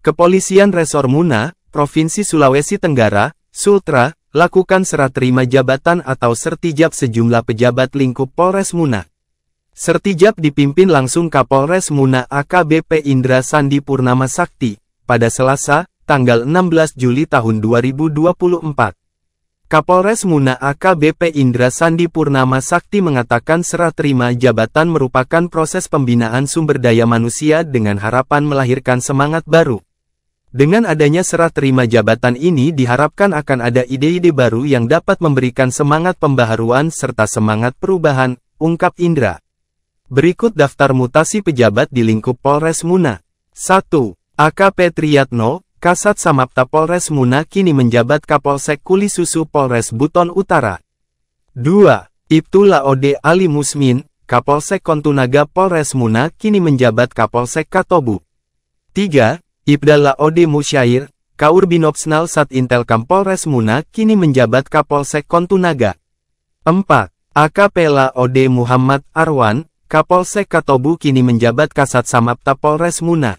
Kepolisian Resor Muna, Provinsi Sulawesi Tenggara, Sultra, lakukan serah terima jabatan atau sertijab sejumlah pejabat lingkup Polres Muna. Sertijab dipimpin langsung Kapolres Muna AKBP Indra Sandi Purnama Sakti, pada Selasa, tanggal 16 Juli tahun 2024. Kapolres Muna AKBP Indra Sandi Purnama Sakti mengatakan serah terima jabatan merupakan proses pembinaan sumber daya manusia dengan harapan melahirkan semangat baru. Dengan adanya serah terima jabatan ini diharapkan akan ada ide-ide baru yang dapat memberikan semangat pembaharuan serta semangat perubahan, ungkap Indra. Berikut daftar mutasi pejabat di lingkup Polres Muna. 1. AKP Triyatno, Kasat Samapta Polres Muna kini menjabat Kapolsek Kuli Susu Polres Buton Utara. 2. Ibtula Ode Ali Musmin, Kapolsek Kontunaga Polres Muna kini menjabat Kapolsek Katobu. 3. Ibdallah Ode Musyair, Kaur Binopsnal Sat Intel Kampolres Muna kini menjabat Kapolsek Kontunaga. 4. Akapela Ode Muhammad Arwan, Kapolsek Katobu kini menjabat Kasat Samapta Polres Muna.